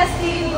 Gracias.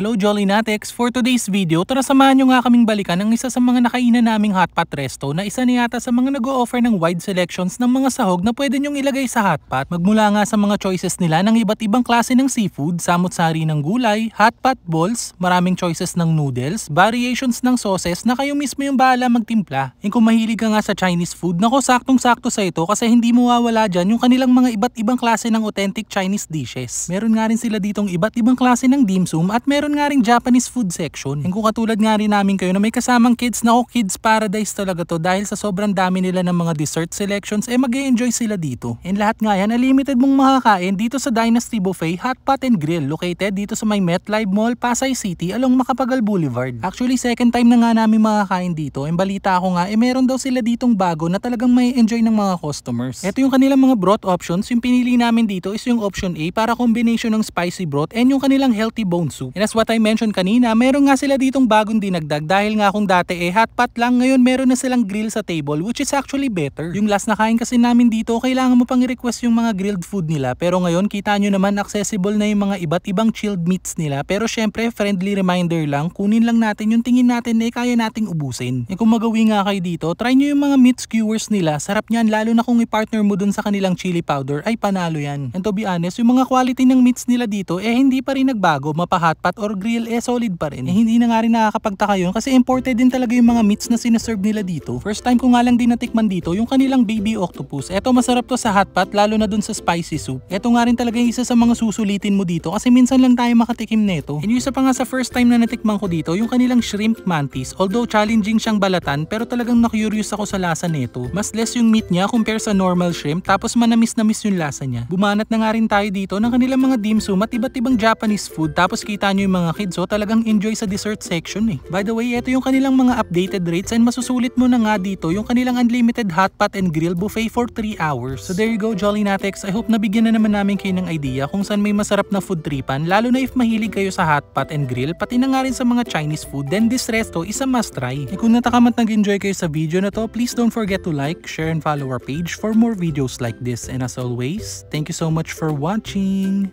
Hello Jolly Natex! For today's video, tara samahan nyo nga kaming balikan ang isa sa mga nakainan naming hotpot resto na isa na yata sa mga nag-o-offer ng wide selections ng mga sahog na pwede nyong ilagay sa hotpot magmula nga sa mga choices nila ng iba't ibang klase ng seafood, samot-sari ng gulay, hotpot balls, maraming choices ng noodles, variations ng sauces na kayo mismo yung bahala magtimpla. E kung mahilig ka nga sa Chinese food, nako saktong-sakto sa ito kasi hindi mawawala dyan yung kanilang mga iba't ibang klase ng authentic Chinese dishes. Meron nga rin sila ditong iba't ibang klase ng dim sum at meron meron nga ring Japanese food section. Yung katulad nga rin namin kayo na may kasamang kids na ako oh, kids paradise talaga to dahil sa sobrang dami nila ng mga dessert selections eh mag enjoy sila dito. And lahat nga yan, unlimited mong makakain dito sa Dynasty Buffet Hot Pot and Grill located dito sa may MetLife Mall, Pasay City along Makapagal Boulevard. Actually second time na nga namin makakain dito and balita ko nga eh meron daw sila ditong bago na talagang may enjoy ng mga customers. Ito yung kanilang mga broth options. Yung pinili namin dito is yung option A para combination ng spicy broth and yung kanilang healthy bone soup. And as what I mentioned kanina, meron nga sila ditong bagong dinagdag dahil nga kung dati eh hotpot lang, ngayon meron na silang grill sa table which is actually better. Yung last na kain kasi namin dito, kailangan mo pang i request yung mga grilled food nila pero ngayon kita nyo naman accessible na yung mga iba't ibang chilled meats nila pero syempre friendly reminder lang, kunin lang natin yung tingin natin na eh, kaya nating ubusin. E kung magawi nga kayo dito, try nyo yung mga meat skewers nila, sarap niyan lalo na kung i-partner mo dun sa kanilang chili powder ay panalo yan. And to be honest, yung mga quality ng meats nila dito eh hindi pa rin nagbago, mapahotpot or grill eh solid pa rin. Eh hindi na nga rin nakakapagtaka yun kasi imported din talaga yung mga meats na sinaserve nila dito. First time ko nga lang din natikman dito yung kanilang baby octopus. Eto masarap to sa hotpot lalo na dun sa spicy soup. Eto nga rin talaga yung isa sa mga susulitin mo dito kasi minsan lang tayo makatikim nito. And yung isa pa nga sa first time na natikman ko dito yung kanilang shrimp mantis. Although challenging siyang balatan pero talagang na-curious ako sa lasa nito. Mas less yung meat niya compare sa normal shrimp tapos manamis na miss yung lasa niya. Bumanat na nga rin tayo dito ng kanilang mga dim sum at iba't ibang Japanese food tapos kita nyo mga kids so oh, talagang enjoy sa dessert section eh. By the way, ito yung kanilang mga updated rates and masusulit mo na nga dito yung kanilang unlimited hot pot and grill buffet for 3 hours. So there you go Jolly Natex, I hope nabigyan na naman namin kayo ng idea kung saan may masarap na food tripan lalo na if mahilig kayo sa hot pot and grill pati na nga rin sa mga Chinese food then this resto oh, is a must try. E kung natakamat nag-enjoy kayo sa video na to, please don't forget to like, share and follow our page for more videos like this and as always, thank you so much for watching!